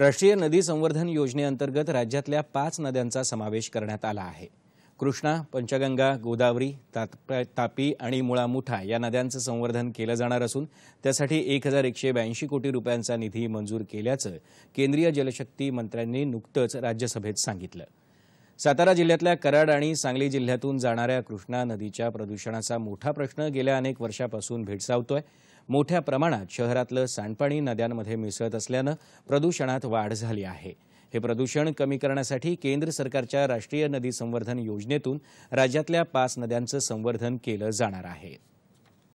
राष्ट्रीय नदी संवर्धन योजनेअंतर्गत राज्यातल्या पाच नद्यांचा समावेश करण्यात आला आहे कृष्णा पंचगंगा गोदावरी तापी आणि मुळामुठा या नद्यांचं संवर्धन केलं जाणार असून त्यासाठी एक हजार एकशे ब्याऐंशी कोटी रुपयांचा निधी मंजूर केल्याचं केंद्रीय जलशक्ती मंत्र्यांनी नुकतंच राज्यसभेत सांगितलं सातारा जिल्ह्यातल्या कराड आणि सांगली जिल्ह्यातून जाणाऱ्या कृष्णा नदीच्या प्रदूषणाचा मोठा प्रश्न गेल्या अनेक वर्षापासून भेडसावतोय मोठ्या प्रमाणात शहरातलं सांडपाणी नद्यांमध्ये मिसळत असल्यानं प्रदूषणात वाढ झाली आहे हे प्रदूषण कमी करण्यासाठी केंद्र सरकारच्या राष्ट्रीय नदी संवर्धन योजनेतून राज्यातल्या पाच नद्यांचं संवर्धन केलं जाणार आहे